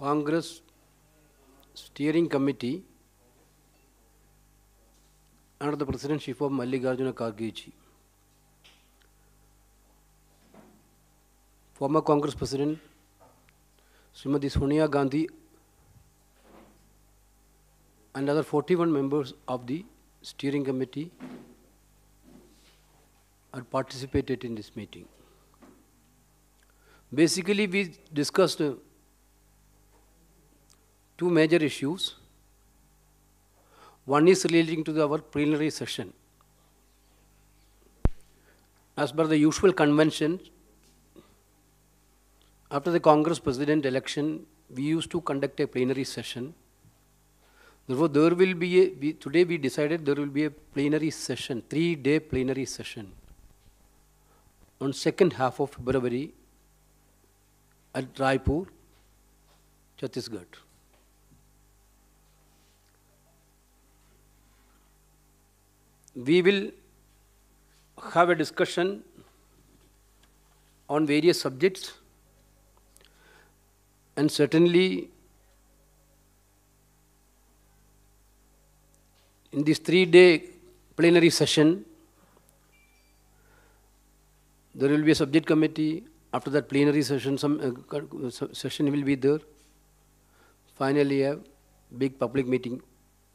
Congress Steering Committee under the presidency of Mallikarjuna Kargechi. Former Congress President Srimati Sonia Gandhi and other 41 members of the steering committee participated in this meeting. Basically, we discussed two major issues. One is relating to the, our plenary session. As per the usual convention, after the Congress President election, we used to conduct a plenary session. Therefore, there will be, a, we, today we decided there will be a plenary session, three-day plenary session on second half of February at Raipur, Chhattisgarh. we will have a discussion on various subjects and certainly in this three-day plenary session there will be a subject committee after that plenary session some uh, uh session will be there finally a big public meeting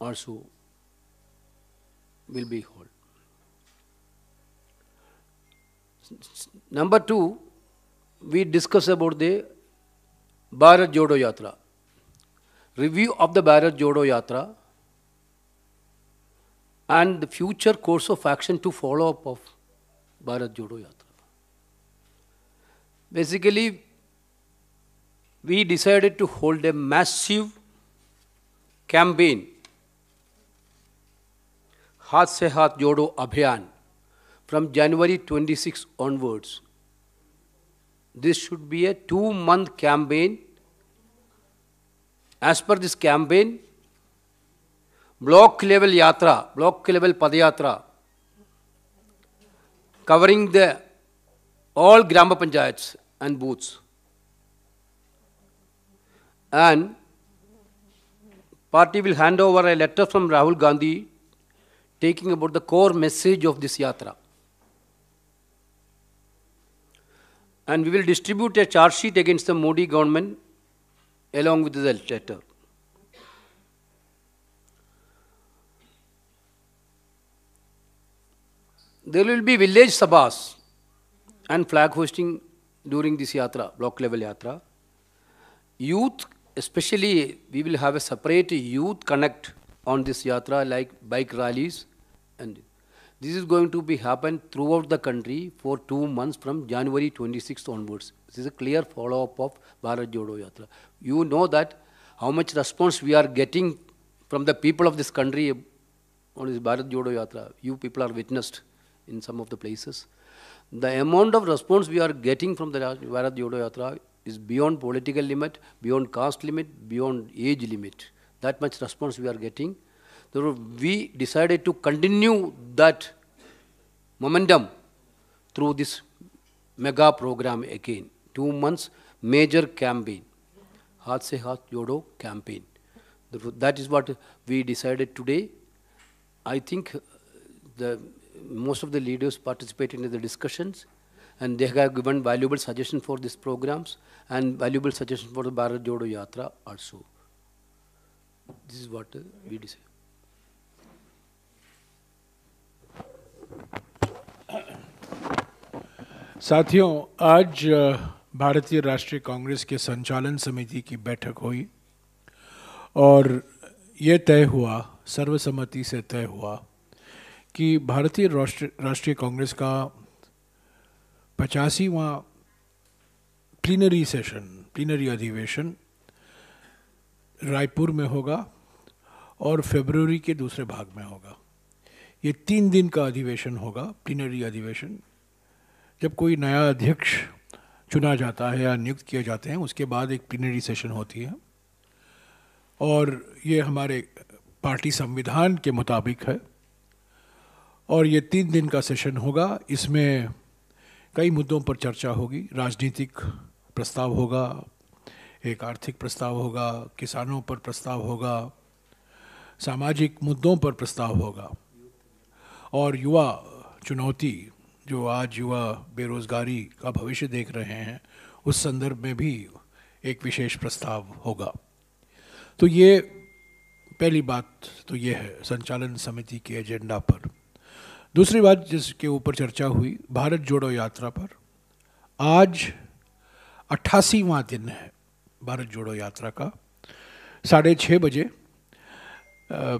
also will be whole. Number two, we discuss about the Bharat Jodo Yatra. Review of the Bharat Jodo Yatra and the future course of action to follow up of Bharat Jodo Yatra. Basically, we decided to hold a massive campaign हाथ से Haath Jodo Abhiyan from January 26 six onwards this should be a two month campaign as per this campaign block level yatra block level padyatra covering the all gram panchayat and booths and party will hand over a letter from Rahul Gandhi taking about the core message of this yatra. And we will distribute a charge sheet against the Modi government along with the letter. There will be village sabhas and flag hosting during this yatra, block level yatra. Youth, especially, we will have a separate youth connect on this yatra like bike rallies and this is going to be happen throughout the country for two months from January 26th onwards. This is a clear follow-up of Bharat Jodo Yatra. You know that how much response we are getting from the people of this country on this Bharat Jodo Yatra. You people are witnessed in some of the places. The amount of response we are getting from the Bharat Jodo Yatra is beyond political limit, beyond caste limit, beyond age limit. That much response we are getting. so we decided to continue that momentum through this mega program again. Two months, major campaign. Haath se Haath yodo campaign. that is what we decided today. I think uh, the, most of the leaders participated in the discussions and they have given valuable suggestions for these programs and valuable suggestions for the Bharat Jodo Yatra also. This is what we decide. साथियों आज भारतीय राष्ट्रीय कांग्रेस के संचालन समिति की बैठक हुई और ये तय हुआ सर्वसम्मति से तय हुआ कि भारतीय राष्ट्रीय कांग्रेस का पचासीवा प्लीनरी सेशन प्लीनरी अधिवेशन रायपुर में होगा और फेबररी के दूसरे भाग में होगा ये तीन दिन का अधिवेशन होगा प्लीनरी अधिवेशन जब कोई नया अध्यक्ष चुना जाता है या नियुक्त किए जाते हैं उसके बाद एक प्लीनरी सेशन होती है और ये हमारे पार्टी संविधान के मुताबिक है और ये तीन दिन का सेशन होगा इसमें कई मुद्दों पर चर्चा होगी राजनीतिक प्रस्ताव होगा एक आर्थिक प्रस्ताव होगा किसानों पर प्रस्ताव होगा सामाजिक मुद्दों पर प्रस्ताव होगा और युवा चुनौती जो आज युवा बेरोज़गारी का भविष्य देख रहे हैं उस संदर्भ में भी एक विशेष प्रस्ताव होगा तो ये पहली बात तो ये है संचालन समिति के एजेंडा पर दूसरी बात जिसके ऊपर चर्चा हुई भारत जोड़ो यात्रा पर आज अट्ठासीवा दिन है भारत जोड़ो यात्रा का साढ़े छः बजे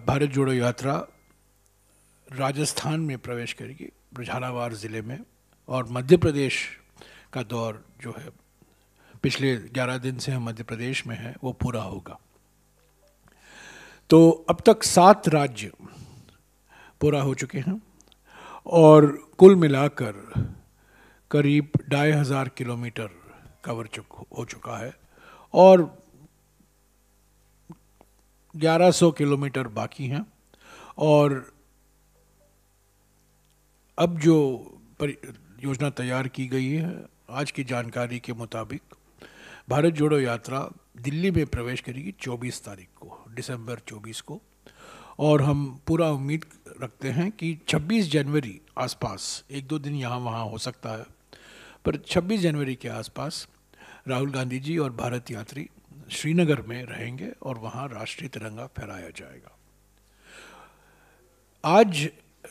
भारत जोड़ो यात्रा राजस्थान में प्रवेश करेगी झालावाड़ ज़िले में और मध्य प्रदेश का दौर जो है पिछले 11 दिन से हम मध्य प्रदेश में हैं वो पूरा होगा तो अब तक सात राज्य पूरा हो चुके हैं और कुल मिलाकर करीब ढाई हज़ार किलोमीटर कवर चुक हो चुका है और 1100 किलोमीटर बाकी हैं और अब जो योजना तैयार की गई है आज की जानकारी के मुताबिक भारत जोड़ो यात्रा दिल्ली में प्रवेश करेगी 24 तारीख को दिसंबर 24 को और हम पूरा उम्मीद रखते हैं कि 26 जनवरी आसपास एक दो दिन यहाँ वहाँ हो सकता है पर 26 जनवरी के आसपास राहुल गांधी जी और भारत यात्री श्रीनगर में रहेंगे और वहाँ राष्ट्रीय तिरंगा फहराया जाएगा आज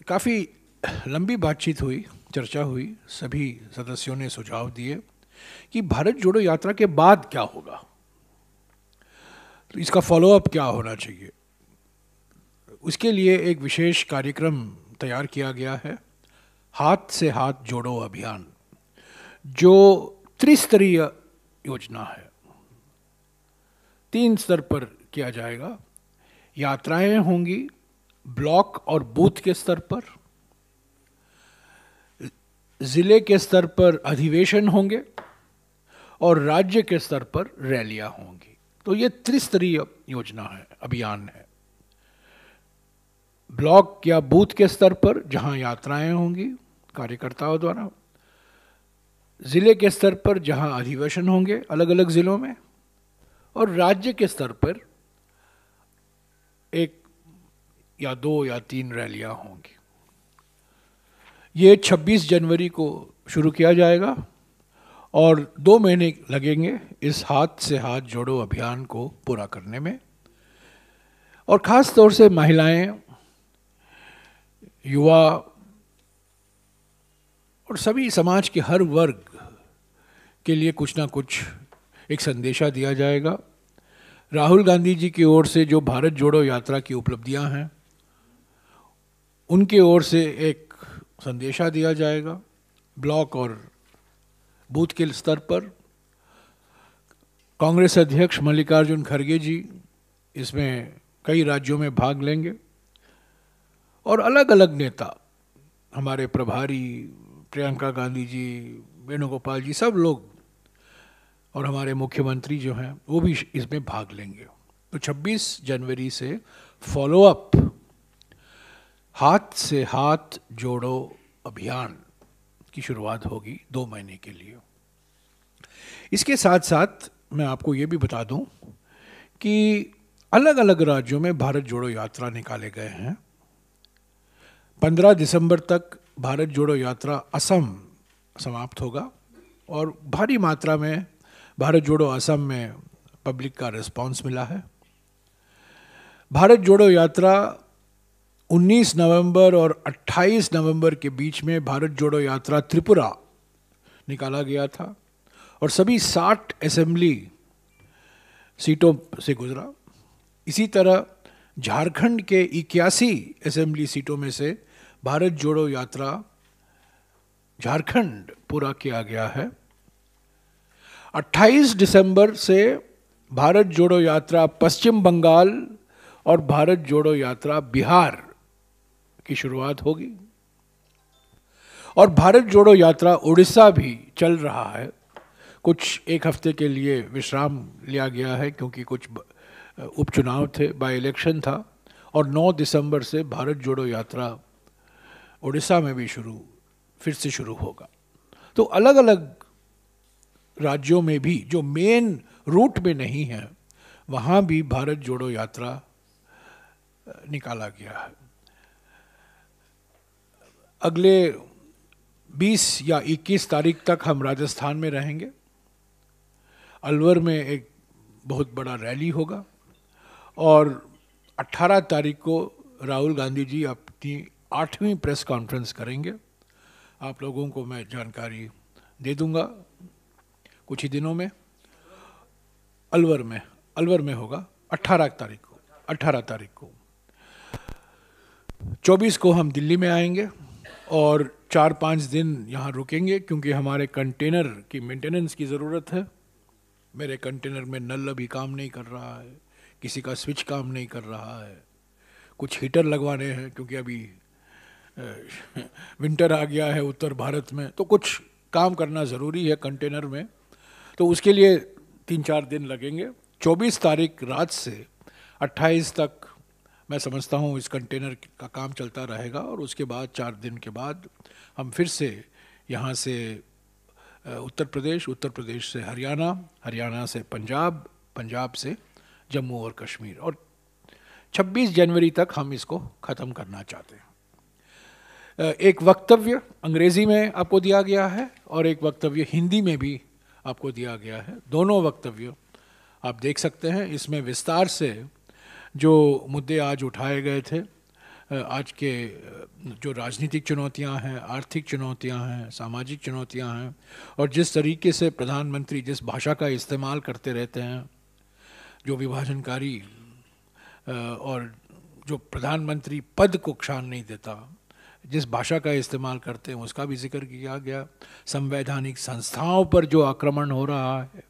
काफ़ी लंबी बातचीत हुई चर्चा हुई सभी सदस्यों ने सुझाव दिए कि भारत जोड़ो यात्रा के बाद क्या होगा तो इसका फॉलोअप क्या होना चाहिए उसके लिए एक विशेष कार्यक्रम तैयार किया गया है हाथ से हाथ जोड़ो अभियान जो त्रिस्तरीय योजना है तीन स्तर पर किया जाएगा यात्राएं होंगी ब्लॉक और बूथ के स्तर पर जिले के स्तर पर अधिवेशन होंगे और राज्य के स्तर पर रैलियां होंगी तो ये त्रिस्तरीय योजना है अभियान है ब्लॉक या बूथ के स्तर पर जहां यात्राएं होंगी कार्यकर्ताओं द्वारा ज़िले के स्तर पर जहां अधिवेशन होंगे अलग अलग ज़िलों में और राज्य के स्तर पर एक या दो या तीन रैलियां होंगी ये 26 जनवरी को शुरू किया जाएगा और दो महीने लगेंगे इस हाथ से हाथ जोड़ो अभियान को पूरा करने में और ख़ास तौर से महिलाएं युवा और सभी समाज के हर वर्ग के लिए कुछ ना कुछ एक संदेशा दिया जाएगा राहुल गांधी जी की ओर से जो भारत जोड़ो यात्रा की उपलब्धियां हैं उनके ओर से एक संदेशा दिया जाएगा ब्लॉक और बूथ के स्तर पर कांग्रेस अध्यक्ष मल्लिकार्जुन खड़गे जी इसमें कई राज्यों में भाग लेंगे और अलग अलग नेता हमारे प्रभारी प्रियंका गांधी जी वेणुगोपाल जी सब लोग और हमारे मुख्यमंत्री जो हैं वो भी इसमें भाग लेंगे तो 26 जनवरी से फॉलोअप हाथ से हाथ जोड़ो अभियान की शुरुआत होगी दो महीने के लिए इसके साथ साथ मैं आपको ये भी बता दूं कि अलग अलग राज्यों में भारत जोड़ो यात्रा निकाले गए हैं 15 दिसंबर तक भारत जोड़ो यात्रा असम समाप्त होगा और भारी मात्रा में भारत जोड़ो असम में पब्लिक का रिस्पांस मिला है भारत जोड़ो यात्रा 19 नवंबर और 28 नवंबर के बीच में भारत जोड़ो यात्रा त्रिपुरा निकाला गया था और सभी 60 असेंबली सीटों से गुजरा इसी तरह झारखंड के इक्यासी असेंबली सीटों में से भारत जोड़ो यात्रा झारखंड पूरा किया गया है 28 दिसंबर से भारत जोड़ो यात्रा पश्चिम बंगाल और भारत जोड़ो यात्रा बिहार की शुरुआत होगी और भारत जोड़ो यात्रा उड़ीसा भी चल रहा है कुछ एक हफ्ते के लिए विश्राम लिया गया है क्योंकि कुछ उपचुनाव थे बाय इलेक्शन था और 9 दिसंबर से भारत जोड़ो यात्रा उड़ीसा में भी शुरू फिर से शुरू होगा तो अलग अलग राज्यों में भी जो मेन रूट में नहीं है वहाँ भी भारत जोड़ो यात्रा निकाला गया है अगले 20 या 21 तारीख तक हम राजस्थान में रहेंगे अलवर में एक बहुत बड़ा रैली होगा और 18 तारीख को राहुल गांधी जी अपनी आठवीं प्रेस कॉन्फ्रेंस करेंगे आप लोगों को मैं जानकारी दे दूंगा कुछ ही दिनों में अलवर में अलवर में होगा 18 तारीख को 18 तारीख को 24 को हम दिल्ली में आएंगे और चार पाँच दिन यहाँ रुकेंगे क्योंकि हमारे कंटेनर की मेंटेनेंस की ज़रूरत है मेरे कंटेनर में नल अभी काम नहीं कर रहा है किसी का स्विच काम नहीं कर रहा है कुछ हीटर लगवाने हैं क्योंकि अभी विंटर आ गया है उत्तर भारत में तो कुछ काम करना ज़रूरी है कंटेनर में तो उसके लिए तीन चार दिन लगेंगे 24 तारीख रात से 28 तक मैं समझता हूँ इस कंटेनर का काम चलता रहेगा और उसके बाद चार दिन के बाद हम फिर से यहाँ से उत्तर प्रदेश उत्तर प्रदेश से हरियाणा हरियाणा से पंजाब पंजाब से जम्मू और कश्मीर और 26 जनवरी तक हम इसको ख़त्म करना चाहते हैं एक वक्तव्य अंग्रेजी में आपको दिया गया है और एक वक्तव्य हिंदी में भी आपको दिया गया है दोनों वक्तव्य आप देख सकते हैं इसमें विस्तार से जो मुद्दे आज उठाए गए थे आज के जो राजनीतिक चुनौतियां हैं आर्थिक चुनौतियां हैं सामाजिक चुनौतियां हैं और जिस तरीके से प्रधानमंत्री जिस भाषा का इस्तेमाल करते रहते हैं जो विभाजनकारी और जो प्रधानमंत्री पद को क्षान नहीं देता जिस भाषा का इस्तेमाल करते हैं उसका भी जिक्र किया गया संवैधानिक संस्थाओं पर जो आक्रमण हो रहा है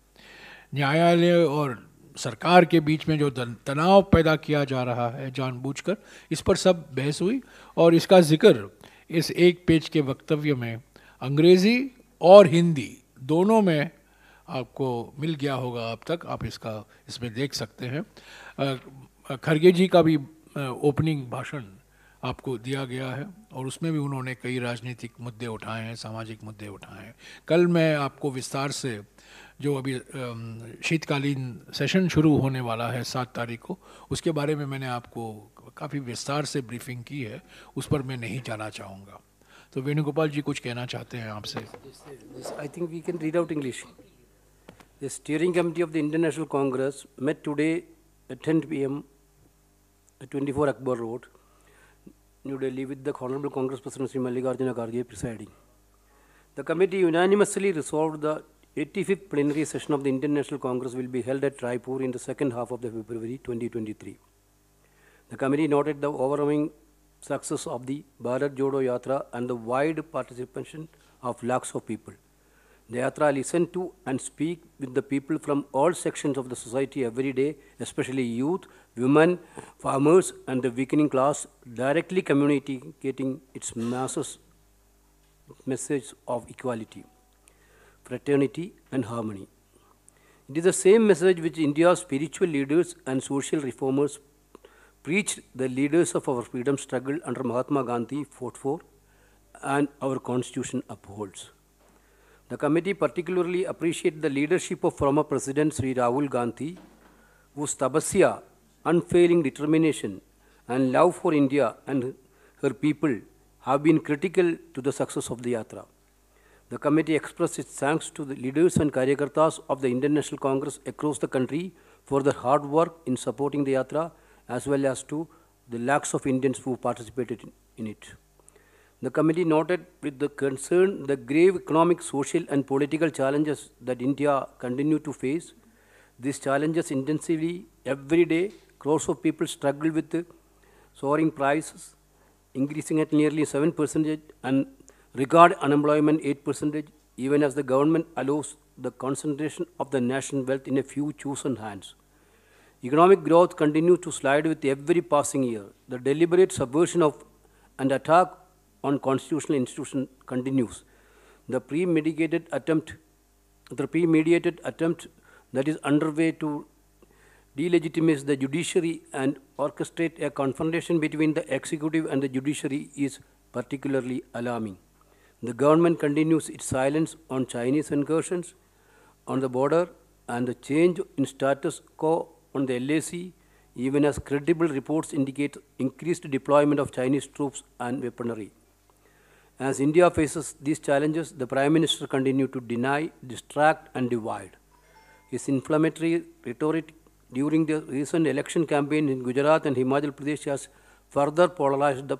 न्यायालय और सरकार के बीच में जो तनाव पैदा किया जा रहा है जानबूझकर इस पर सब बहस हुई और इसका जिक्र इस एक पेज के वक्तव्य में अंग्रेज़ी और हिंदी दोनों में आपको मिल गया होगा अब तक आप इसका इसमें देख सकते हैं खरगे जी का भी ओपनिंग भाषण आपको दिया गया है और उसमें भी उन्होंने कई राजनीतिक मुद्दे उठाए हैं सामाजिक मुद्दे उठाए हैं कल मैं आपको विस्तार से जो अभी शीतकालीन सेशन शुरू होने वाला है सात तारीख को उसके बारे में मैंने आपको काफ़ी विस्तार से ब्रीफिंग की है उस पर मैं नहीं जाना चाहूँगा तो वेणुगोपाल जी कुछ कहना चाहते हैं आपसे I think we can read out English steering committee of the international Congress met today at ten P M twenty four Akbar road New Delhi with the Honorable Congress President Sri Mallikarjuna Kharge presiding. The committee unanimously resolved the 85th plenary session of the International Congress will be held at Raipur in the second half of the February 2023. The committee noted the overwhelming success of the Bharat Jodo Yatra and the wide participation of lakhs of people. Nayatra listened to and speak with the people from all sections of the society every day, especially youth, women, farmers, and the weakening class, directly communicating its masses message of equality, fraternity, and harmony. It is the same message which India's spiritual leaders and social reformers preached the leaders of our freedom struggle under Mahatma Gandhi fought for and our constitution upholds. The committee particularly appreciated the leadership of former President Sri Rahul Gandhi, whose steadfastness, unfailing determination, and love for India and her people have been critical to the success of the Yatra. The committee expressed its thanks to the leaders and karyakartas of the International Congress across the country for their hard work in supporting the Yatra as well as to the lakhs of Indians who participated in it. The committee noted with the concern the grave economic, social, and political challenges that India continue to face. These challenges intensively every day. Crores of people struggle with soaring prices, increasing at nearly 7%, and regard unemployment 8%, even as the government allows the concentration of the national wealth in a few chosen hands. Economic growth continues to slide with every passing year. The deliberate subversion of and attack on constitutional institution continues. The premeditated attempt, the premeditated attempt that is underway to delegitimize the judiciary and orchestrate a confrontation between the executive and the judiciary is particularly alarming. The government continues its silence on Chinese incursions on the border and the change in status quo on the LAC, even as credible reports indicate increased deployment of Chinese troops and weaponry. As India faces these challenges, the Prime Minister continued to deny, distract, and divide. His inflammatory rhetoric during the recent election campaign in Gujarat and Himachal Pradesh has further polarized the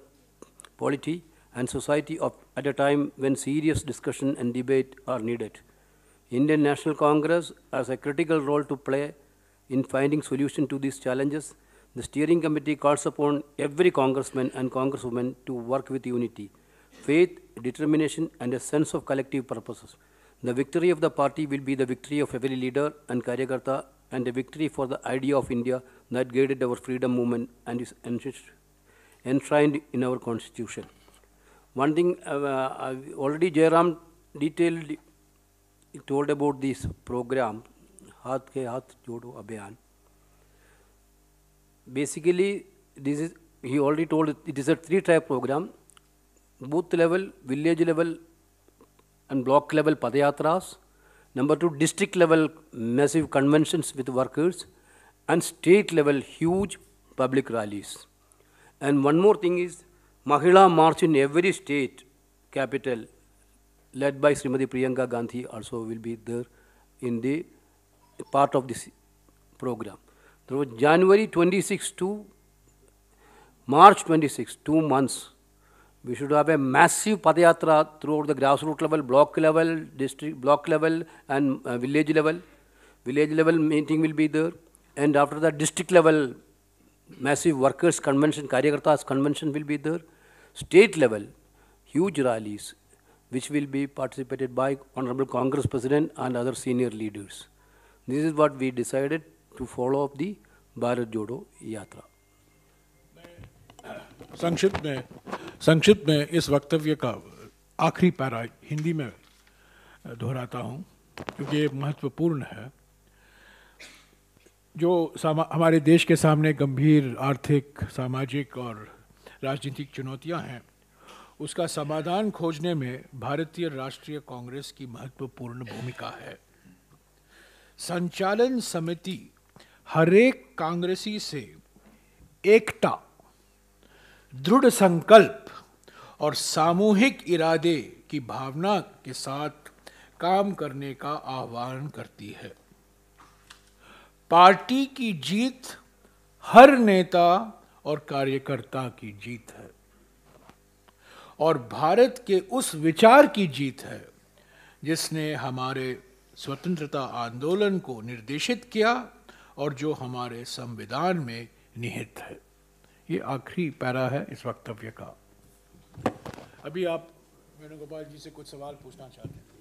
polity and society of, at a time when serious discussion and debate are needed. Indian National Congress has a critical role to play in finding solution to these challenges. The steering committee calls upon every congressman and congresswoman to work with unity faith, determination, and a sense of collective purposes. The victory of the party will be the victory of every leader and karyakarta and a victory for the idea of India that guided our freedom movement and is enshrined in our constitution. One thing uh, uh, already Jairam detailed told about this program, Haath Ke Haath Jodo Abhiyan. Basically, this is he already told it is a three-tier program booth level, village level, and block level padayatras. Number two, district level massive conventions with workers, and state level huge public rallies. And one more thing is Mahila March in every state capital, led by Srimati Priyanka Gandhi, also will be there in the part of this program. There was January 26 to March 26, two months we should have a massive padayatra throughout the grassroots level, block level, district block level, and uh, village level. Village level meeting will be there, and after that, district level, massive workers convention, karyakartas convention will be there. State level, huge rallies, which will be participated by Honorable Congress President and other senior leaders. This is what we decided to follow up the Bharat Jodo Yatra. संक्षिप्त में संक्षिप्त में इस वक्तव्य का आखिरी para Hindi में दोहराता हूँ क्योंकि ये महत्वपूर्ण है जो हमारे देश के सामने गंभीर आर्थिक सामाजिक और राजनीतिक चुनौतियां हैं उसका समाधान खोजने में भारतीय राष्ट्रीय कांग्रेस की महत्वपूर्ण भूमिका है संचालन समिति हरेक कांग्रेसी से एकता दृढ़ संकल्प और सामूहिक इरादे की भावना के साथ काम करने का आह्वान करती है पार्टी की जीत हर नेता और कार्यकर्ता की जीत है और भारत के उस विचार की जीत है जिसने हमारे स्वतंत्रता आंदोलन को निर्देशित किया और जो हमारे संविधान में निहित है ये आखिरी पैरा है इस वक्तव्य का अभी आप वेणुगोपाल जी से कुछ सवाल पूछना चाहते हैं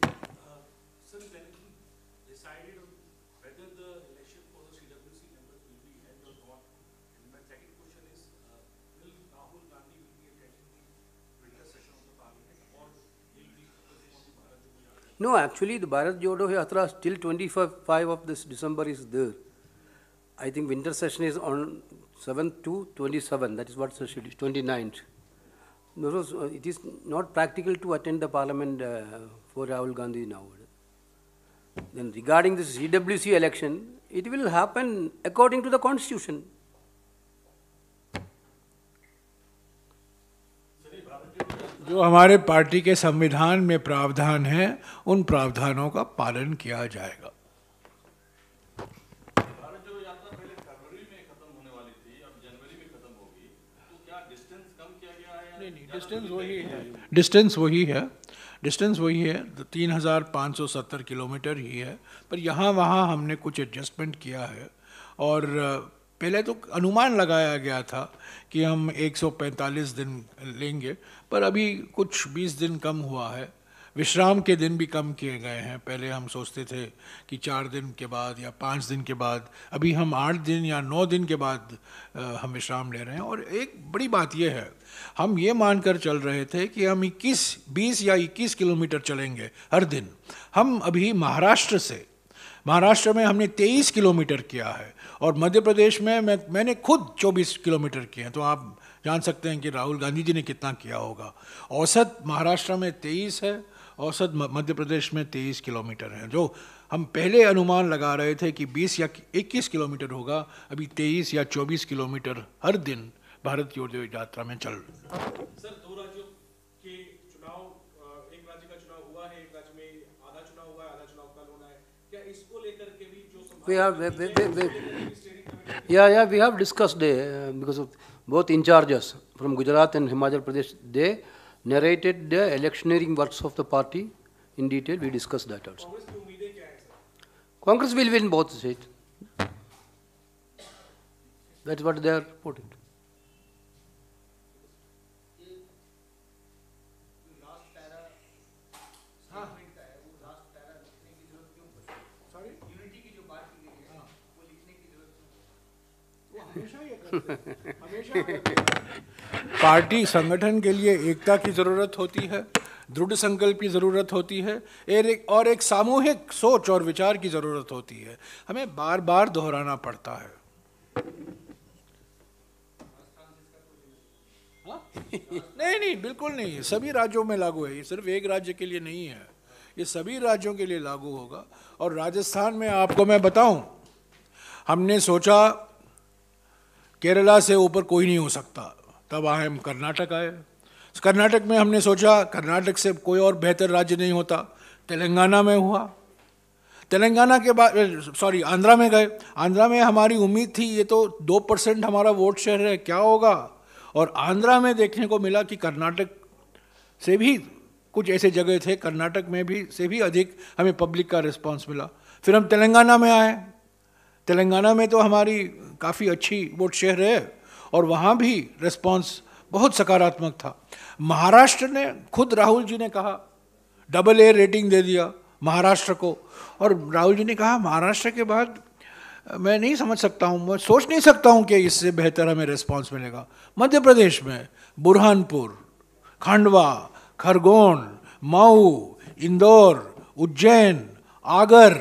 No, actually, the Bharat Jodo Yatra till 25 of this December is there. I think winter session is on 7th to 27th, that is what session is, 29th. No, it is not practical to attend the parliament uh, for Rahul Gandhi now. Then regarding this CWC election, it will happen according to the constitution. जो हमारे party के संविधान में प्रावधान हैं उन प्रावधानों का पालन किया जाएगा डिस्टेंस वही है डिस्टेंस वही है डिस्टेंस वही है तीन हज़ार पाँच सौ सत्तर किलोमीटर ही है पर यहाँ वहाँ हमने कुछ एडजस्टमेंट किया है और पहले तो अनुमान लगाया गया था कि हम 145 दिन लेंगे पर अभी कुछ 20 दिन कम हुआ है विश्राम के दिन भी कम किए गए हैं पहले हम सोचते थे कि चार दिन के बाद या पाँच दिन के बाद अभी हम आठ दिन या नौ दिन के बाद हम विश्राम ले रहे हैं और एक बड़ी बात यह है हम ये मानकर चल रहे थे कि हम 21, 20 या 21 किलोमीटर चलेंगे हर दिन हम अभी महाराष्ट्र से महाराष्ट्र में हमने 23 किलोमीटर किया है और मध्य प्रदेश में मैं मैंने खुद 24 किलोमीटर किए हैं तो आप जान सकते हैं कि राहुल गांधी जी ने कितना किया होगा औसत महाराष्ट्र में 23 है औसत मध्य प्रदेश में तेईस किलोमीटर है जो हम पहले अनुमान लगा रहे थे कि बीस या इक्कीस किलोमीटर होगा अभी तेईस या चौबीस किलोमीटर हर दिन भारत की ओर यात्रा में चल सर दो राज्यों के चुनाव एक राज्य का चुनाव हुआ है एक राज्य we have we, we, we, we, yeah yeah we have discussed uh, because of both in charges from gujarat and himachal pradesh they narrated the electioneering works of the party in detail. We discussed that also. Congress will win both seats. That's what they are putting. Party संगठन के लिए एकता की ज़रूरत होती है दृढ़ संकल्प की ज़रूरत होती है एक और एक सामूहिक सोच और विचार की ज़रूरत होती है हमें बार बार दोहराना पड़ता है हाँ? नहीं नहीं बिल्कुल नहीं सभी राज्यों में लागू है ये सिर्फ एक राज्य के लिए नहीं है ये सभी राज्यों के लिए लागू होगा और राजस्थान में आपको मैं बताऊं हमने सोचा केरला से ऊपर कोई नहीं हो सकता तब आए हम कर्नाटक आए तो कर्नाटक में हमने सोचा कर्नाटक से कोई और बेहतर राज्य नहीं होता तेलंगाना में हुआ तेलंगाना के बाद सॉरी आंध्रा में गए आंध्रा में हमारी उम्मीद थी ये तो दो परसेंट हमारा वोट शेयर है क्या होगा और आंध्रा में देखने को मिला कि कर्नाटक से भी कुछ ऐसे जगह थे कर्नाटक में भी से भी अधिक हमें पब्लिक का रिस्पांस मिला फिर हम तेलंगाना में आए तेलंगाना में तो हमारी काफ़ी अच्छी वोट शेयर है और वहाँ भी रिस्पॉन्स बहुत सकारात्मक था महाराष्ट्र ने खुद राहुल जी ने कहा डबल ए रेटिंग दे दिया महाराष्ट्र को और राहुल जी ने कहा महाराष्ट्र के बाद मैं नहीं समझ सकता हूँ मैं सोच नहीं सकता हूँ कि इससे बेहतर हमें रिस्पॉन्स मिलेगा मध्य प्रदेश में बुरहानपुर खंडवा खरगोन मऊ इंदौर उज्जैन आगर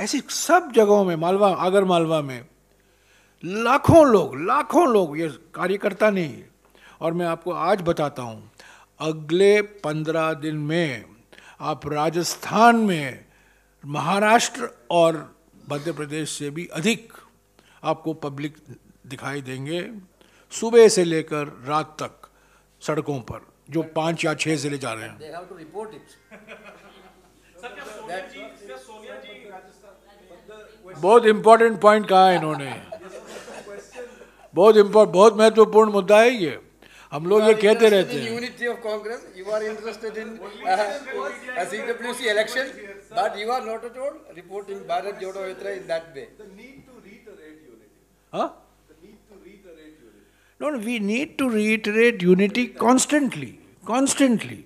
ऐसी सब जगहों में मालवा आगर मालवा में लाखों लोग लाखों लोग ये कार्यकर्ता नहीं और मैं आपको आज बताता हूँ अगले पंद्रह दिन में आप राजस्थान में महाराष्ट्र और मध्य प्रदेश से भी अधिक आपको पब्लिक दिखाई देंगे सुबह से लेकर रात तक सड़कों पर जो पाँच या छह जिले जा रहे हैं बहुत इंपॉर्टेंट पॉइंट कहा है इन्होंने बहुत इंपॉर्ट बहुत महत्वपूर्ण मुद्दा है ये हम लोग ये कहते रहते हैं unity of Congress you are interested in CWC election but you are not at all reporting Bharat Jodo Yatra in that way huh? No, we need to reiterate unity constantly constantly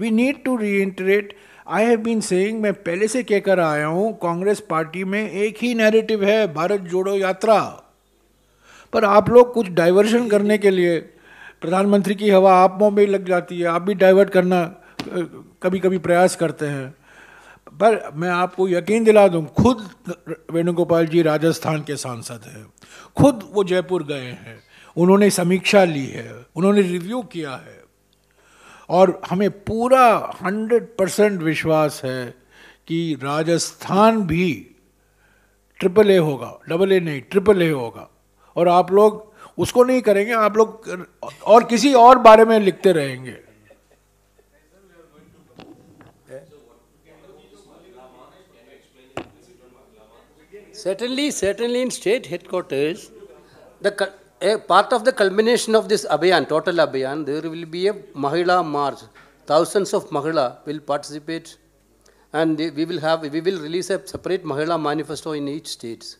we need to reiterate I have been saying मैं पहले से कहकर आया हूं Congress party में एक ही narrative है भारत जोड़ो यात्रा पर आप लोग कुछ डाइवर्शन करने के लिए प्रधानमंत्री की हवा आप में लग जाती है आप भी डाइवर्ट करना कभी कभी प्रयास करते हैं पर मैं आपको यकीन दिला दूं खुद वेणुगोपाल जी राजस्थान के सांसद हैं खुद वो जयपुर गए हैं उन्होंने समीक्षा ली है उन्होंने रिव्यू किया है और हमें पूरा हंड्रेड परसेंट विश्वास है कि राजस्थान भी ट्रिपल ए होगा डबल ए नहीं ट्रिपल ए होगा और आप लोग उसको नहीं करेंगे आप लोग और किसी और बारे में लिखते रहेंगे Certainly, certainly in state headquarters the a part of the culmination of this Abhiyan, total Abhiyan, there will be a Mahila March. Thousands of Mahila will participate and we will have, we will release a separate Mahila manifesto in each state.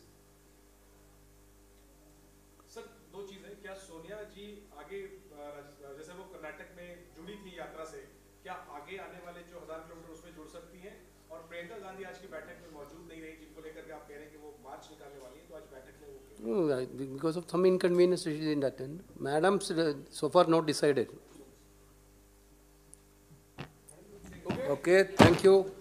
because of some inconvenience she didn't attend. Madam, uh, so far not decided. Okay, thank you.